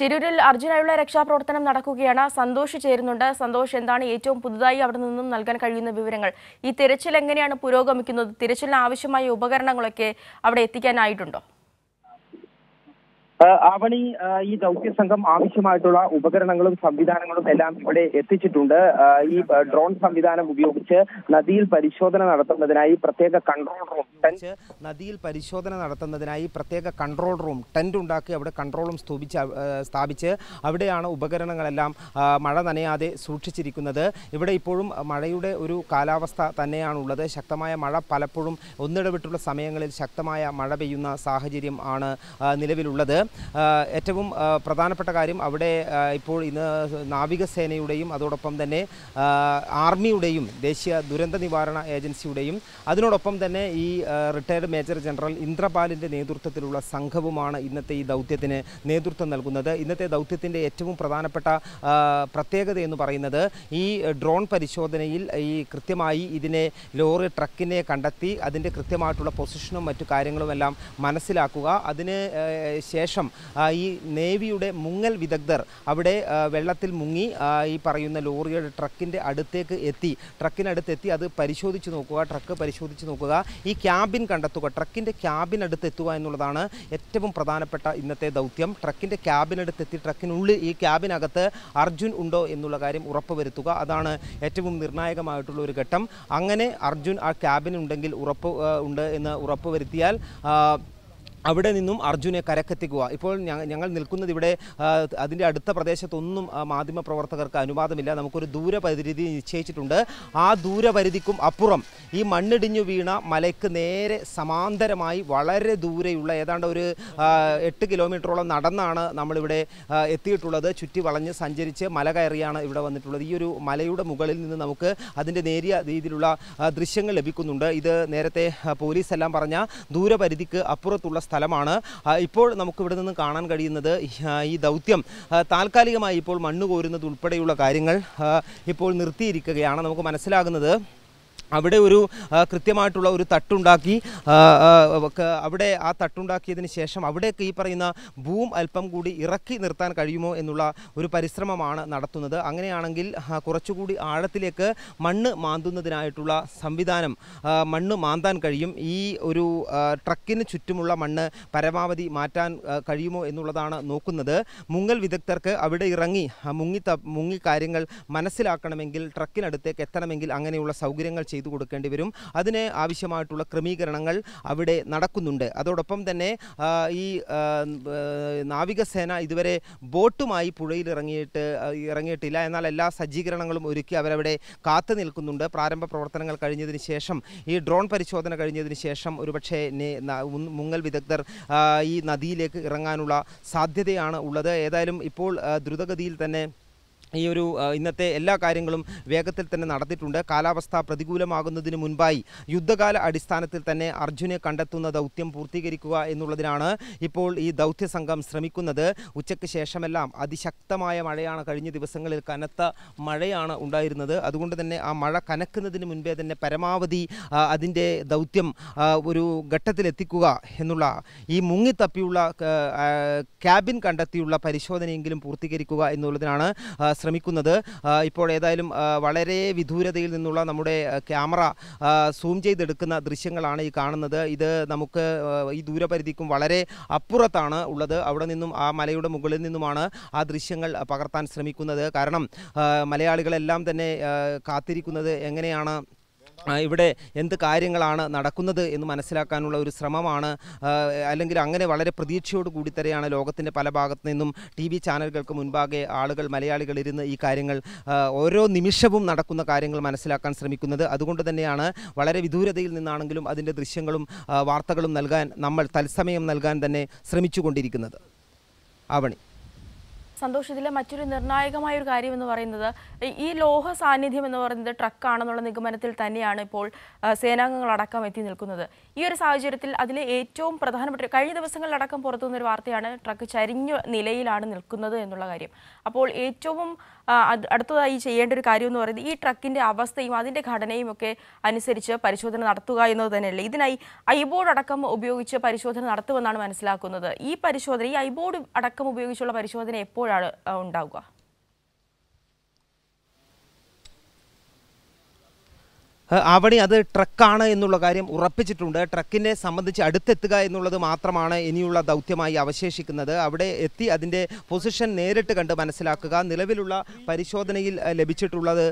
ചിരൂരിൽ അർജുനായുള്ള രക്ഷാപ്രവർത്തനം നടക്കുകയാണ് സന്തോഷ് ചേരുന്നുണ്ട് സന്തോഷ് എന്താണ് ഏറ്റവും പുതുതായി അവിടെ നിന്നും നൽകാൻ കഴിയുന്ന വിവരങ്ങൾ ഈ തിരച്ചിൽ എങ്ങനെയാണ് പുരോഗമിക്കുന്നത് തിരച്ചിലിന് ആവശ്യമായ ഉപകരണങ്ങളൊക്കെ അവിടെ എത്തിക്കാനായിട്ടുണ്ടോ അവണി ഈ ദൗത്യ സംഘം ആവശ്യമായിട്ടുള്ള ഉപകരണങ്ങളും സംവിധാനങ്ങളും എല്ലാം ഇവിടെ എത്തിച്ചിട്ടുണ്ട് ഈ ഡ്രോൺ സംവിധാനം ഉപയോഗിച്ച് നദിയിൽ പരിശോധന നടത്തുന്നതിനായി പ്രത്യേക കൺട്രോൾ റൂം ടെൻറ്റ് നദിയിൽ പരിശോധന നടത്തുന്നതിനായി പ്രത്യേക കൺട്രോൾ റൂം ടെൻറ്റ് ഉണ്ടാക്കി അവിടെ കൺട്രോളും സ്ഥൂപിച്ച് സ്ഥാപിച്ച് അവിടെയാണ് ഉപകരണങ്ങളെല്ലാം മഴ നനയാതെ സൂക്ഷിച്ചിരിക്കുന്നത് ഇവിടെ ഇപ്പോഴും മഴയുടെ ഒരു കാലാവസ്ഥ തന്നെയാണുള്ളത് ശക്തമായ മഴ പലപ്പോഴും ഒന്നിടവിട്ടുള്ള സമയങ്ങളിൽ ശക്തമായ മഴ പെയ്യുന്ന സാഹചര്യം ആണ് നിലവിലുള്ളത് ഏറ്റവും പ്രധാനപ്പെട്ട കാര്യം അവിടെ ഇപ്പോൾ ഇന്ന് നാവികസേനയുടെയും അതോടൊപ്പം തന്നെ ആർമിയുടെയും ദേശീയ ദുരന്ത നിവാരണ ഏജൻസിയുടെയും അതിനോടൊപ്പം തന്നെ ഈ റിട്ടയർഡ് മേജർ ജനറൽ ഇന്ദ്രപാലിൻ്റെ നേതൃത്വത്തിലുള്ള സംഘവുമാണ് ഇന്നത്തെ ഈ ദൗത്യത്തിന് നേതൃത്വം നൽകുന്നത് ഇന്നത്തെ ദൗത്യത്തിൻ്റെ ഏറ്റവും പ്രധാനപ്പെട്ട പ്രത്യേകത എന്ന് പറയുന്നത് ഈ ഡ്രോൺ പരിശോധനയിൽ ഈ കൃത്യമായി ഇതിനെ ലോറി ട്രക്കിനെ കണ്ടെത്തി അതിൻ്റെ കൃത്യമായിട്ടുള്ള പൊസിഷനും മറ്റു കാര്യങ്ങളുമെല്ലാം മനസ്സിലാക്കുക അതിന് ശേഷം ശേഷം ഈ നേവിയുടെ മുങ്ങൽ വിദഗ്ധർ അവിടെ വെള്ളത്തിൽ മുങ്ങി ഈ പറയുന്ന ലോറിയുടെ ട്രക്കിൻ്റെ അടുത്തേക്ക് എത്തി ട്രക്കിനടുത്തെത്തി അത് പരിശോധിച്ച് നോക്കുക ട്രക്ക് പരിശോധിച്ച് നോക്കുക ഈ ക്യാബിൻ കണ്ടെത്തുക ട്രക്കിൻ്റെ ക്യാബിനടുത്ത് എത്തുക എന്നുള്ളതാണ് ഏറ്റവും പ്രധാനപ്പെട്ട ഇന്നത്തെ ദൗത്യം ട്രക്കിൻ്റെ ക്യാബിനടുത്തെത്തി ട്രക്കിനുള്ളിൽ ഈ ക്യാബിനകത്ത് അർജുൻ ഉണ്ടോ എന്നുള്ള കാര്യം ഉറപ്പുവരുത്തുക അതാണ് ഏറ്റവും നിർണായകമായിട്ടുള്ള ഒരു ഘട്ടം അങ്ങനെ അർജുൻ ആ ക്യാബിനുണ്ടെങ്കിൽ ഉറപ്പ് ഉണ്ട് എന്ന് ഉറപ്പുവരുത്തിയാൽ അവിടെ നിന്നും അർജുനെ കരക്കെത്തിക്കുക ഇപ്പോൾ ഞങ്ങൾ നിൽക്കുന്നത് ഇവിടെ അതിൻ്റെ അടുത്ത പ്രദേശത്തൊന്നും മാധ്യമപ്രവർത്തകർക്ക് അനുവാദമില്ല നമുക്കൊരു ദൂരപരിധി നിശ്ചയിച്ചിട്ടുണ്ട് ആ ദൂരപരിധിക്കും അപ്പുറം ഈ മണ്ണിടിഞ്ഞു വീണ മലയ്ക്ക് നേരെ സമാന്തരമായി വളരെ ദൂരെയുള്ള ഏതാണ്ട് ഒരു എട്ട് കിലോമീറ്ററോളം നടന്നാണ് നമ്മളിവിടെ എത്തിയിട്ടുള്ളത് ചുറ്റി വളഞ്ഞ് സഞ്ചരിച്ച് മല കയറിയാണ് ഇവിടെ വന്നിട്ടുള്ളത് ഈ ഒരു മലയുടെ മുകളിൽ നിന്ന് നമുക്ക് അതിൻ്റെ നേരിയ രീതിയിലുള്ള ദൃശ്യങ്ങൾ ലഭിക്കുന്നുണ്ട് ഇത് നേരത്തെ പോലീസ് എല്ലാം പറഞ്ഞ ദൂരപരിധിക്ക് അപ്പുറത്തുള്ള സ്ഥലമാണ് ഇപ്പോൾ നമുക്കിവിടെ നിന്ന് കാണാൻ കഴിയുന്നത് ഈ ദൗത്യം താൽക്കാലികമായി ഇപ്പോൾ മണ്ണ് കോരുന്നത് ഉൾപ്പെടെയുള്ള കാര്യങ്ങൾ ഇപ്പോൾ നിർത്തിയിരിക്കുകയാണ് നമുക്ക് മനസ്സിലാകുന്നത് അവിടെ ഒരു കൃത്യമായിട്ടുള്ള ഒരു തട്ടുണ്ടാക്കി അവിടെ ആ തട്ടുണ്ടാക്കിയതിന് ശേഷം അവിടെയൊക്കെ ഈ പറയുന്ന ഭൂം അല്പം കൂടി ഇറക്കി നിർത്താൻ കഴിയുമോ എന്നുള്ള ഒരു പരിശ്രമമാണ് നടത്തുന്നത് അങ്ങനെയാണെങ്കിൽ കുറച്ചുകൂടി ആഴത്തിലേക്ക് മണ്ണ് മാന്തുന്നതിനായിട്ടുള്ള സംവിധാനം മണ്ണ് മാന്താൻ കഴിയും ഈ ഒരു ട്രക്കിന് ചുറ്റുമുള്ള മണ്ണ് പരമാവധി മാറ്റാൻ കഴിയുമോ എന്നുള്ളതാണ് നോക്കുന്നത് മുങ്ങൽ വിദഗ്ധർക്ക് അവിടെ ഇറങ്ങി മുങ്ങി മുങ്ങി കാര്യങ്ങൾ മനസ്സിലാക്കണമെങ്കിൽ ട്രക്കിനടുത്തേക്ക് എത്തണമെങ്കിൽ അങ്ങനെയുള്ള സൗകര്യങ്ങൾ ചെയ്തു ചെയ്തു കൊടുക്കേണ്ടി വരും അതിന് ആവശ്യമായിട്ടുള്ള ക്രമീകരണങ്ങൾ അവിടെ നടക്കുന്നുണ്ട് അതോടൊപ്പം തന്നെ ഈ നാവികസേന ഇതുവരെ ബോട്ടുമായി പുഴയിൽ ഇറങ്ങിയിട്ട് ഇറങ്ങിയിട്ടില്ല എന്നാൽ എല്ലാ സജ്ജീകരണങ്ങളും ഒരുക്കി അവരവിടെ കാത്തു നിൽക്കുന്നുണ്ട് പ്രാരംഭ പ്രവർത്തനങ്ങൾ കഴിഞ്ഞതിന് ശേഷം ഈ ഡ്രോൺ പരിശോധന കഴിഞ്ഞതിന് ശേഷം ഒരുപക്ഷെ മുങ്ങൽ വിദഗ്ധർ ഈ നദിയിലേക്ക് ഇറങ്ങാനുള്ള സാധ്യതയാണ് ഉള്ളത് ഏതായാലും ഇപ്പോൾ ദ്രുതഗതിയിൽ തന്നെ ഈ ഒരു ഇന്നത്തെ എല്ലാ കാര്യങ്ങളും വേഗത്തിൽ തന്നെ നടത്തിയിട്ടുണ്ട് കാലാവസ്ഥ പ്രതികൂലമാകുന്നതിന് മുൻപായി യുദ്ധകാല അടിസ്ഥാനത്തിൽ തന്നെ അർജുനെ കണ്ടെത്തുന്ന ദൗത്യം പൂർത്തീകരിക്കുക എന്നുള്ളതിനാണ് ഇപ്പോൾ ഈ ദൗത്യ സംഘം ശ്രമിക്കുന്നത് ഉച്ചയ്ക്ക് ശേഷമെല്ലാം അതിശക്തമായ മഴയാണ് കഴിഞ്ഞ ദിവസങ്ങളിൽ കനത്ത മഴയാണ് ഉണ്ടായിരുന്നത് അതുകൊണ്ട് തന്നെ ആ മഴ കനക്കുന്നതിന് മുൻപേ തന്നെ പരമാവധി അതിൻ്റെ ദൗത്യം ഒരു ഘട്ടത്തിലെത്തിക്കുക എന്നുള്ള ഈ മുങ്ങിത്തപ്പിയുള്ള ക്യാബിൻ കണ്ടെത്തിയുള്ള പരിശോധനയെങ്കിലും പൂർത്തീകരിക്കുക എന്നുള്ളതിനാണ് ശ്രമിക്കുന്നത് ഇപ്പോൾ ഏതായാലും വളരെ വിദൂരതയിൽ നിന്നുള്ള നമ്മുടെ ക്യാമറ സൂം ചെയ്തെടുക്കുന്ന ദൃശ്യങ്ങളാണ് ഈ കാണുന്നത് ഇത് നമുക്ക് ഈ ദൂരപരിധിക്കും വളരെ അപ്പുറത്താണ് ഉള്ളത് അവിടെ നിന്നും ആ മലയുടെ മുകളിൽ നിന്നുമാണ് ആ ദൃശ്യങ്ങൾ പകർത്താൻ ശ്രമിക്കുന്നത് കാരണം മലയാളികളെല്ലാം തന്നെ കാത്തിരിക്കുന്നത് എങ്ങനെയാണ് ഇവിടെ എന്ത് കാര്യങ്ങളാണ് നടക്കുന്നത് എന്ന് മനസ്സിലാക്കാനുള്ള ഒരു ശ്രമമാണ് അല്ലെങ്കിൽ അങ്ങനെ വളരെ പ്രതീക്ഷയോട് കൂടി തന്നെയാണ് ലോകത്തിൻ്റെ പല ഭാഗത്തു നിന്നും ടി വി ചാനലുകൾക്ക് മുൻപാകെ ആളുകൾ മലയാളികൾ ഇരുന്ന് ഈ കാര്യങ്ങൾ ഓരോ നിമിഷവും നടക്കുന്ന കാര്യങ്ങൾ മനസ്സിലാക്കാൻ ശ്രമിക്കുന്നത് അതുകൊണ്ട് തന്നെയാണ് വളരെ വിദൂരതയിൽ നിന്നാണെങ്കിലും അതിൻ്റെ ദൃശ്യങ്ങളും വാർത്തകളും നൽകാൻ നമ്മൾ തത്സമയം നൽകാൻ തന്നെ ശ്രമിച്ചുകൊണ്ടിരിക്കുന്നത് ആവണി സന്തോഷ് ഇതിലെ മറ്റൊരു നിർണായകമായ ഒരു കാര്യം എന്ന് പറയുന്നത് ഈ ലോഹ സാന്നിധ്യം എന്ന് പറയുന്നത് ട്രക്കാണെന്നുള്ള നിഗമനത്തിൽ തന്നെയാണ് ഇപ്പോൾ സേനാംഗങ്ങളടക്കം എത്തി നിൽക്കുന്നത് ഈ ഒരു സാഹചര്യത്തിൽ അതിലെ ഏറ്റവും പ്രധാനപ്പെട്ട കഴിഞ്ഞ ദിവസങ്ങളിലടക്കം പുറത്തുനിന്നൊരു വാർത്തയാണ് ട്രക്ക് ചരിഞ്ഞ നിലയിലാണ് നിൽക്കുന്നത് എന്നുള്ള കാര്യം അപ്പോൾ ഏറ്റവും അടുത്തതായി ചെയ്യേണ്ട ഒരു കാര്യം എന്ന് പറയുന്നത് ഈ ട്രക്കിന്റെ അവസ്ഥയും അതിന്റെ ഘടനയും ഒക്കെ അനുസരിച്ച് പരിശോധന നടത്തുക എന്നത് തന്നെയല്ലേ ഇതിനായി ഐബോർഡ് അടക്കം ഉപയോഗിച്ച് പരിശോധന നടത്തുമെന്നാണ് മനസ്സിലാക്കുന്നത് ഈ പരിശോധന ഈ ഐബോർഡ് അടക്കം ഉപയോഗിച്ചുള്ള പരിശോധന എപ്പോഴാണ് ഉണ്ടാവുക അവിടെ അത് ട്രക്കാണ് എന്നുള്ള കാര്യം ഉറപ്പിച്ചിട്ടുണ്ട് ട്രക്കിനെ സംബന്ധിച്ച് അടുത്തെത്തുക എന്നുള്ളത് മാത്രമാണ് ഇനിയുള്ള ദൗത്യമായി അവശേഷിക്കുന്നത് അവിടെ എത്തി അതിൻ്റെ പൊസിഷൻ നേരിട്ട് കണ്ട് മനസ്സിലാക്കുക നിലവിലുള്ള പരിശോധനയിൽ ലഭിച്ചിട്ടുള്ളത്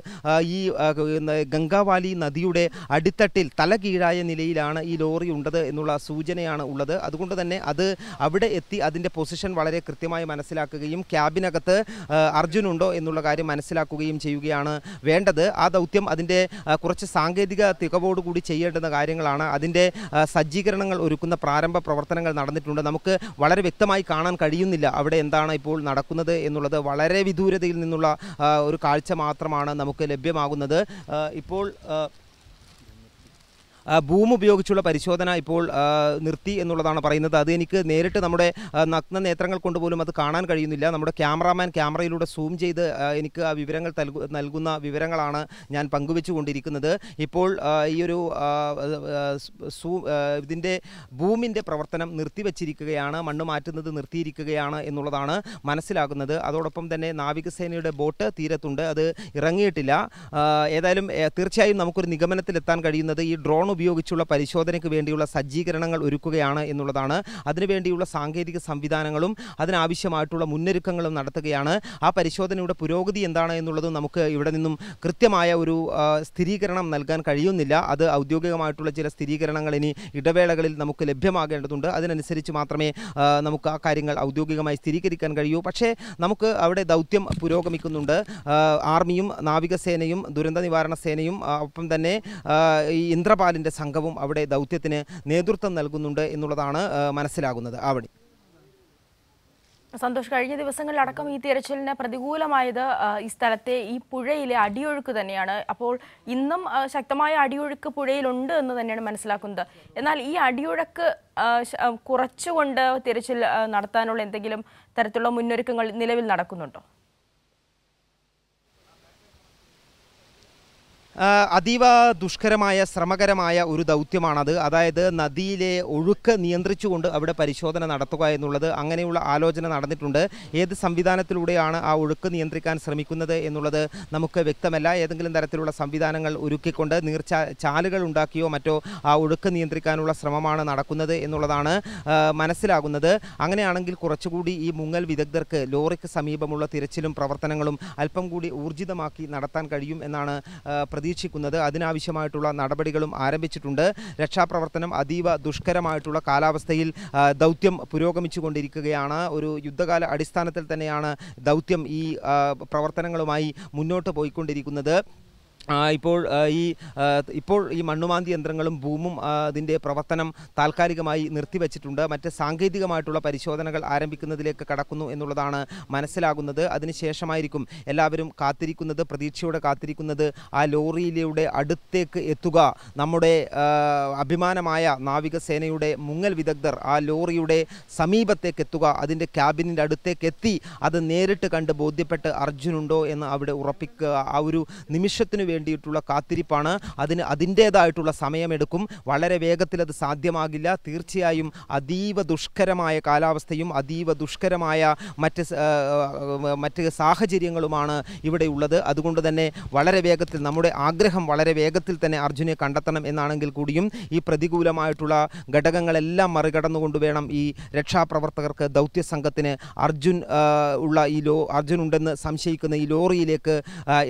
ഈ ഗംഗാവാലി നദിയുടെ അടിത്തട്ടിൽ തലകീഴായ നിലയിലാണ് ഈ ലോറി ഉണ്ടത് എന്നുള്ള സൂചനയാണ് ഉള്ളത് അതുകൊണ്ട് തന്നെ അത് അവിടെ എത്തി അതിൻ്റെ പൊസിഷൻ വളരെ കൃത്യമായി മനസ്സിലാക്കുകയും ക്യാബിനകത്ത് അർജുനുണ്ടോ എന്നുള്ള കാര്യം മനസ്സിലാക്കുകയും ചെയ്യുകയാണ് വേണ്ടത് ആ ദൗത്യം അതിൻ്റെ കുറച്ച് സാ സാങ്കേതിക കൂടി ചെയ്യേണ്ടുന്ന കാര്യങ്ങളാണ് അതിൻ്റെ സജ്ജീകരണങ്ങൾ ഒരുക്കുന്ന പ്രാരംഭ പ്രവർത്തനങ്ങൾ നടന്നിട്ടുണ്ട് നമുക്ക് വളരെ വ്യക്തമായി കാണാൻ കഴിയുന്നില്ല അവിടെ എന്താണ് ഇപ്പോൾ നടക്കുന്നത് എന്നുള്ളത് വളരെ വിദൂരതയിൽ നിന്നുള്ള ഒരു കാഴ്ച മാത്രമാണ് നമുക്ക് ലഭ്യമാകുന്നത് ഇപ്പോൾ ബൂം ഉപയോഗിച്ചുള്ള പരിശോധന ഇപ്പോൾ നിർത്തി എന്നുള്ളതാണ് പറയുന്നത് അത് എനിക്ക് നേരിട്ട് നമ്മുടെ നഗ്ന നേത്രങ്ങൾ കൊണ്ട് പോലും അത് കാണാൻ കഴിയുന്നില്ല നമ്മുടെ ക്യാമറാമാൻ ക്യാമറയിലൂടെ സൂം ചെയ്ത് എനിക്ക് ആ വിവരങ്ങൾ നൽകുന്ന വിവരങ്ങളാണ് ഞാൻ പങ്കുവെച്ചുകൊണ്ടിരിക്കുന്നത് ഇപ്പോൾ ഈ ഒരു സൂ ഇതിൻ്റെ ഭൂമിൻ്റെ പ്രവർത്തനം നിർത്തിവച്ചിരിക്കുകയാണ് മണ്ണ് മാറ്റുന്നത് നിർത്തിയിരിക്കുകയാണ് എന്നുള്ളതാണ് മനസ്സിലാക്കുന്നത് അതോടൊപ്പം തന്നെ നാവികസേനയുടെ ബോട്ട് തീരത്തുണ്ട് അത് ഇറങ്ങിയിട്ടില്ല ഏതായാലും തീർച്ചയായും നമുക്കൊരു നിഗമനത്തിലെത്താൻ കഴിയുന്നത് ഈ ഡ്രോൺ ഉപയോഗിച്ചുള്ള പരിശോധനയ്ക്ക് വേണ്ടിയുള്ള സജ്ജീകരണങ്ങൾ ഒരുക്കുകയാണ് എന്നുള്ളതാണ് അതിനുവേണ്ടിയുള്ള സാങ്കേതിക സംവിധാനങ്ങളും അതിനാവശ്യമായിട്ടുള്ള മുന്നൊരുക്കങ്ങളും നടത്തുകയാണ് ആ പരിശോധനയുടെ പുരോഗതി എന്താണ് എന്നുള്ളതും നമുക്ക് ഇവിടെ നിന്നും കൃത്യമായ ഒരു സ്ഥിരീകരണം നൽകാൻ കഴിയുന്നില്ല അത് ഔദ്യോഗികമായിട്ടുള്ള ചില സ്ഥിരീകരണങ്ങൾ ഇനി ഇടവേളകളിൽ നമുക്ക് ലഭ്യമാകേണ്ടതുണ്ട് അതിനനുസരിച്ച് മാത്രമേ നമുക്ക് ആ കാര്യങ്ങൾ ഔദ്യോഗികമായി സ്ഥിരീകരിക്കാൻ കഴിയൂ പക്ഷേ നമുക്ക് അവിടെ ദൗത്യം പുരോഗമിക്കുന്നുണ്ട് ആർമിയും നാവികസേനയും ദുരന്ത നിവാരണ സേനയും ഒപ്പം തന്നെ ഇന്ദ്രപാലിൻ്റെ ഇന്ത്യൻ്റെ സംഘവും അവിടെ ദൗത്യത്തിന് നേതൃത്വം നൽകുന്നുണ്ട് എന്നുള്ളതാണ് മനസ്സിലാകുന്നത് ആവണി സന്തോഷ് കഴിഞ്ഞ ദിവസങ്ങളിലടക്കം ഈ തിരച്ചിലിന് പ്രതികൂലമായത് ഈ സ്ഥലത്തെ ഈ പുഴയിലെ അടിയൊഴുക്ക് തന്നെയാണ് അപ്പോൾ ഇന്നും ശക്തമായ അടിയൊഴുക്ക് പുഴയിലുണ്ട് എന്ന് തന്നെയാണ് മനസ്സിലാക്കുന്നത് എന്നാൽ ഈ അടിയൊഴുക്ക് കുറച്ചുകൊണ്ട് തിരച്ചിൽ നടത്താനുള്ള എന്തെങ്കിലും തരത്തിലുള്ള മുന്നൊരുക്കങ്ങൾ നിലവിൽ നടക്കുന്നുണ്ടോ അതീവ ദുഷ്കരമായ ശ്രമകരമായ ഒരു ദൗത്യമാണത് അതായത് നദിയിലെ ഒഴുക്ക് നിയന്ത്രിച്ചുകൊണ്ട് അവിടെ പരിശോധന നടത്തുക എന്നുള്ളത് അങ്ങനെയുള്ള ആലോചന നടന്നിട്ടുണ്ട് ഏത് സംവിധാനത്തിലൂടെയാണ് ആ ഒഴുക്ക് നിയന്ത്രിക്കാൻ ശ്രമിക്കുന്നത് എന്നുള്ളത് നമുക്ക് വ്യക്തമല്ല ഏതെങ്കിലും തരത്തിലുള്ള സംവിധാനങ്ങൾ ഒരുക്കിക്കൊണ്ട് നീർച്ച ചാലുകൾ ഉണ്ടാക്കിയോ മറ്റോ ആ ഒഴുക്ക് നിയന്ത്രിക്കാനുള്ള ശ്രമമാണ് നടക്കുന്നത് എന്നുള്ളതാണ് മനസ്സിലാകുന്നത് അങ്ങനെയാണെങ്കിൽ കുറച്ചുകൂടി ഈ മുങ്ങൽ വിദഗ്ധർക്ക് ലോറിക്ക് സമീപമുള്ള തിരച്ചിലും പ്രവർത്തനങ്ങളും അല്പം കൂടി ഊർജിതമാക്കി നടത്താൻ കഴിയും എന്നാണ് പ്രതി പ്രതീക്ഷിക്കുന്നത് അതിനാവശ്യമായിട്ടുള്ള നടപടികളും ആരംഭിച്ചിട്ടുണ്ട് രക്ഷാപ്രവർത്തനം അതീവ ദുഷ്കരമായിട്ടുള്ള കാലാവസ്ഥയിൽ ദൗത്യം പുരോഗമിച്ചു കൊണ്ടിരിക്കുകയാണ് ഒരു യുദ്ധകാല അടിസ്ഥാനത്തിൽ തന്നെയാണ് ദൗത്യം ഈ പ്രവർത്തനങ്ങളുമായി മുന്നോട്ട് പോയിക്കൊണ്ടിരിക്കുന്നത് ഇപ്പോൾ ഈ ഇപ്പോൾ ഈ മണ്ണുമാന്തി യന്ത്രങ്ങളും ഭൂമും അതിൻ്റെ പ്രവർത്തനം താൽക്കാലികമായി നിർത്തിവെച്ചിട്ടുണ്ട് മറ്റ് സാങ്കേതികമായിട്ടുള്ള പരിശോധനകൾ ആരംഭിക്കുന്നതിലേക്ക് കടക്കുന്നു എന്നുള്ളതാണ് മനസ്സിലാകുന്നത് അതിനുശേഷമായിരിക്കും എല്ലാവരും കാത്തിരിക്കുന്നത് പ്രതീക്ഷയോടെ കാത്തിരിക്കുന്നത് ആ ലോറിയിലൂടെ അടുത്തേക്ക് എത്തുക നമ്മുടെ അഭിമാനമായ നാവികസേനയുടെ മുങ്ങൽ വിദഗ്ധർ ആ ലോറിയുടെ സമീപത്തേക്ക് എത്തുക അതിൻ്റെ ക്യാബിനിൻ്റെ അടുത്തേക്ക് എത്തി അത് നേരിട്ട് കണ്ട് ബോധ്യപ്പെട്ട് അർജുനുണ്ടോ എന്ന് അവിടെ ഉറപ്പിക്കുക ആ ഒരു നിമിഷത്തിനു വേണ്ടി വേണ്ടിയിട്ടുള്ള കാത്തിരിപ്പാണ് അതിന് അതിൻ്റേതായിട്ടുള്ള സമയമെടുക്കും വളരെ വേഗത്തിൽ അത് സാധ്യമാകില്ല തീർച്ചയായും അതീവ ദുഷ്കരമായ കാലാവസ്ഥയും അതീവ ദുഷ്കരമായ മറ്റ് മറ്റ് സാഹചര്യങ്ങളുമാണ് ഇവിടെയുള്ളത് അതുകൊണ്ട് തന്നെ വളരെ വേഗത്തിൽ നമ്മുടെ ആഗ്രഹം വളരെ വേഗത്തിൽ തന്നെ അർജുനെ കണ്ടെത്തണം എന്നാണെങ്കിൽ കൂടിയും ഈ പ്രതികൂലമായിട്ടുള്ള ഘടകങ്ങളെല്ലാം മറികടന്നുകൊണ്ട് വേണം ഈ രക്ഷാപ്രവർത്തകർക്ക് ദൗത്യ സംഘത്തിന് അർജുൻ ഉള്ള ഈ ലോ അർജുൻ ഉണ്ടെന്ന് സംശയിക്കുന്ന ഈ ലോറിയിലേക്ക്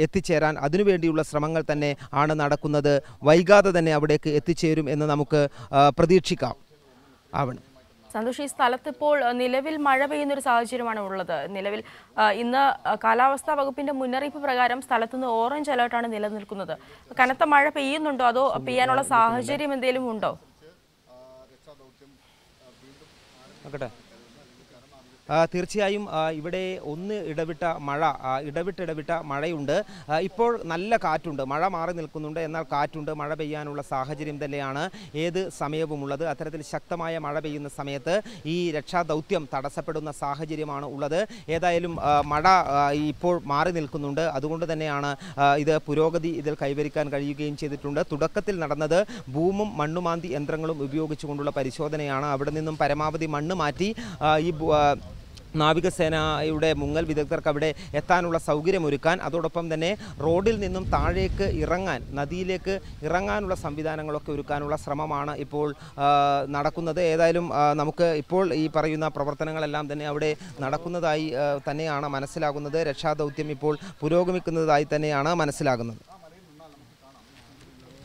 എത്തിച്ചേരാൻ അതിനുവേണ്ടിയുള്ള ശ്രമം ശ്രമങ്ങൾ തന്നെ ആണ് നടക്കുന്നത് വൈകാതെ തന്നെ അവിടേക്ക് എത്തിച്ചേരും എന്ന് നമുക്ക് പ്രതീക്ഷിക്കാം ആവണം സന്തോഷ് ഈ സ്ഥലത്ത് ഇപ്പോൾ നിലവിൽ മഴ പെയ്യുന്ന ഒരു സാഹചര്യമാണ് ഉള്ളത് നിലവിൽ ഇന്ന് കാലാവസ്ഥാ വകുപ്പിന്റെ മുന്നറിയിപ്പ് പ്രകാരം സ്ഥലത്തുനിന്ന് ഓറഞ്ച് അലേർട്ടാണ് നിലനിൽക്കുന്നത് കനത്ത മഴ പെയ്യുന്നുണ്ടോ അതോ പെയ്യാനുള്ള സാഹചര്യം എന്തെങ്കിലും ഉണ്ടോ തീർച്ചയായും ഇവിടെ ഒന്ന് ഇടവിട്ട മഴ ഇടവിട്ടിടവിട്ട മഴയുണ്ട് ഇപ്പോൾ നല്ല കാറ്റുണ്ട് മഴ മാറി നിൽക്കുന്നുണ്ട് എന്നാൽ കാറ്റുണ്ട് മഴ പെയ്യാനുള്ള സാഹചര്യം തന്നെയാണ് ഏത് സമയവുമുള്ളത് അത്തരത്തിൽ ശക്തമായ മഴ പെയ്യുന്ന സമയത്ത് ഈ രക്ഷാദൗത്യം തടസ്സപ്പെടുന്ന സാഹചര്യമാണ് ഉള്ളത് ഏതായാലും മഴ ഇപ്പോൾ മാറി നിൽക്കുന്നുണ്ട് അതുകൊണ്ട് തന്നെയാണ് ഇത് പുരോഗതി ഇതിൽ കൈവരിക്കാൻ കഴിയുകയും ചെയ്തിട്ടുണ്ട് തുടക്കത്തിൽ നടന്നത് ഭൂമും മണ്ണുമാന്തി യന്ത്രങ്ങളും ഉപയോഗിച്ചുകൊണ്ടുള്ള പരിശോധനയാണ് അവിടെ നിന്നും പരമാവധി മണ്ണ് മാറ്റി ഈ നാവികസേനയുടെ മുങ്ങൽ വിദഗ്ധർക്ക് അവിടെ എത്താനുള്ള സൗകര്യമൊരുക്കാൻ അതോടൊപ്പം തന്നെ റോഡിൽ നിന്നും താഴേക്ക് ഇറങ്ങാൻ നദിയിലേക്ക് ഇറങ്ങാനുള്ള സംവിധാനങ്ങളൊക്കെ ഒരുക്കാനുള്ള ശ്രമമാണ് ഇപ്പോൾ നടക്കുന്നത് ഏതായാലും നമുക്ക് ഇപ്പോൾ ഈ പറയുന്ന പ്രവർത്തനങ്ങളെല്ലാം തന്നെ അവിടെ നടക്കുന്നതായി തന്നെയാണ് മനസ്സിലാകുന്നത് രക്ഷാദൗത്യം ഇപ്പോൾ പുരോഗമിക്കുന്നതായി തന്നെയാണ് മനസ്സിലാകുന്നത്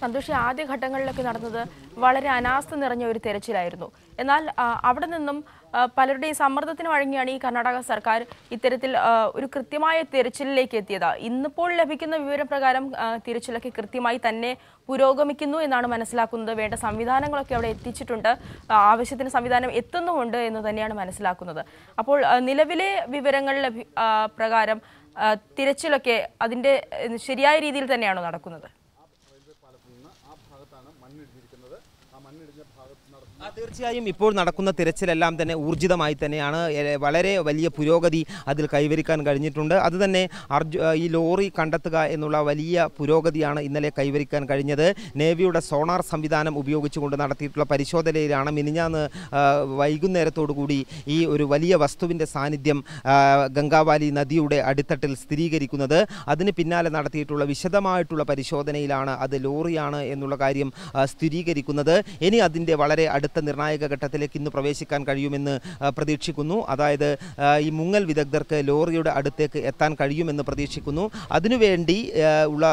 സന്തോഷി ആദ്യഘട്ടങ്ങളിലൊക്കെ നടന്നത് വളരെ അനാസ്ഥ നിറഞ്ഞ ഒരു തെരച്ചിലായിരുന്നു എന്നാൽ അവിടെ നിന്നും പലരുടെയും സമ്മർദ്ദത്തിന് വഴങ്ങിയാണ് ഈ കർണാടക സർക്കാർ ഇത്തരത്തിൽ ഒരു കൃത്യമായ തിരച്ചിലിലേക്ക് എത്തിയത് ഇന്നിപ്പോൾ ലഭിക്കുന്ന വിവരപ്രകാരം തിരച്ചിലൊക്കെ കൃത്യമായി തന്നെ പുരോഗമിക്കുന്നു എന്നാണ് മനസ്സിലാക്കുന്നത് വേണ്ട സംവിധാനങ്ങളൊക്കെ അവിടെ എത്തിച്ചിട്ടുണ്ട് ആവശ്യത്തിന് സംവിധാനം എത്തുന്നുമുണ്ട് എന്ന് തന്നെയാണ് മനസ്സിലാക്കുന്നത് അപ്പോൾ നിലവിലെ വിവരങ്ങൾ പ്രകാരം തിരച്ചിലൊക്കെ അതിൻ്റെ ശരിയായ രീതിയിൽ തന്നെയാണോ നടക്കുന്നത് തീർച്ചയായും ഇപ്പോൾ നടക്കുന്ന തിരച്ചിലെല്ലാം തന്നെ ഊർജിതമായി തന്നെയാണ് വളരെ വലിയ പുരോഗതി അതിൽ കൈവരിക്കാൻ കഴിഞ്ഞിട്ടുണ്ട് അതുതന്നെ അർജു ഈ ലോറി കണ്ടെത്തുക എന്നുള്ള വലിയ പുരോഗതിയാണ് ഇന്നലെ കൈവരിക്കാൻ കഴിഞ്ഞത് നേവിയുടെ സോണാർ സംവിധാനം ഉപയോഗിച്ചുകൊണ്ട് നടത്തിയിട്ടുള്ള പരിശോധനയിലാണ് മിനിഞ്ഞാന്ന് വൈകുന്നേരത്തോടുകൂടി ഈ ഒരു വലിയ വസ്തുവിൻ്റെ സാന്നിധ്യം ഗംഗാവാലി നദിയുടെ അടിത്തട്ടിൽ സ്ഥിരീകരിക്കുന്നത് അതിന് പിന്നാലെ നടത്തിയിട്ടുള്ള വിശദമായിട്ടുള്ള പരിശോധനയിലാണ് അത് ലോറിയാണ് എന്നുള്ള കാര്യം സ്ഥിരീകരിക്കുന്നത് ഇനി അതിൻ്റെ വളരെ അടുത്ത അടുത്ത നിർണായക ഘട്ടത്തിലേക്ക് ഇന്ന് പ്രവേശിക്കാൻ കഴിയുമെന്ന് പ്രതീക്ഷിക്കുന്നു അതായത് ഈ മുങ്ങൽ വിദഗ്ധർക്ക് ലോറിയുടെ അടുത്തേക്ക് എത്താൻ കഴിയുമെന്ന് പ്രതീക്ഷിക്കുന്നു അതിനുവേണ്ടി ഉള്ള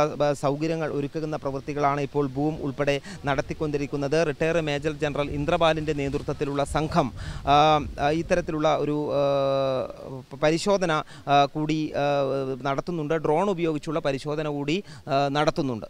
സൗകര്യങ്ങൾ ഒരുക്കുന്ന പ്രവൃത്തികളാണ് ഇപ്പോൾ ഭൂം ഉൾപ്പെടെ നടത്തിക്കൊണ്ടിരിക്കുന്നത് റിട്ടയർഡ് മേജർ ജനറൽ ഇന്ദ്രപാലിൻ്റെ നേതൃത്വത്തിലുള്ള സംഘം ഇത്തരത്തിലുള്ള ഒരു പരിശോധന കൂടി നടത്തുന്നുണ്ട് ഡ്രോൺ ഉപയോഗിച്ചുള്ള പരിശോധന കൂടി നടത്തുന്നുണ്ട്